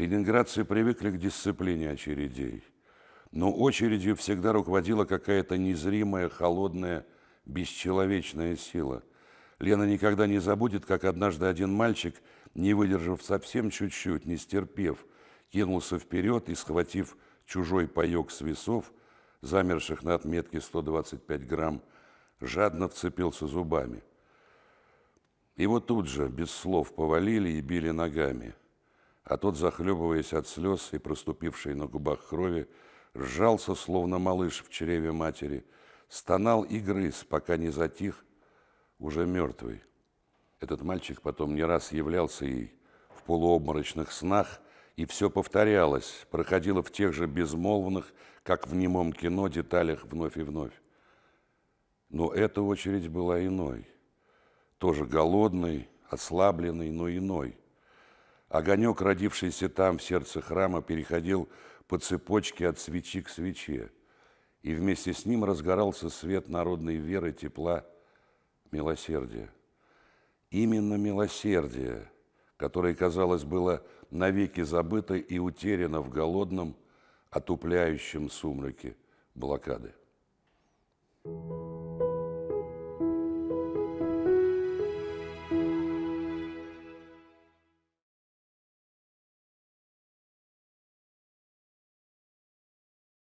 Ленинградцы привыкли к дисциплине очередей, но очередью всегда руководила какая-то незримая, холодная, бесчеловечная сила. Лена никогда не забудет, как однажды один мальчик, не выдержав совсем чуть-чуть, не стерпев, кинулся вперед и, схватив чужой паек с весов, замерших на отметке 125 грамм, жадно вцепился зубами. Его тут же, без слов, повалили и били ногами – а тот, захлебываясь от слез и проступившей на губах крови, сжался, словно малыш в чреве матери, стонал и грыз, пока не затих, уже мертвый. Этот мальчик потом не раз являлся ей в полуобморочных снах, и все повторялось, проходило в тех же безмолвных, как в немом кино, деталях вновь и вновь. Но эта очередь была иной, тоже голодной, ослабленной, но иной – Огонек, родившийся там, в сердце храма, переходил по цепочке от свечи к свече, и вместе с ним разгорался свет народной веры, тепла, милосердия. Именно милосердие, которое, казалось, было навеки забыто и утеряно в голодном, отупляющем сумраке блокады.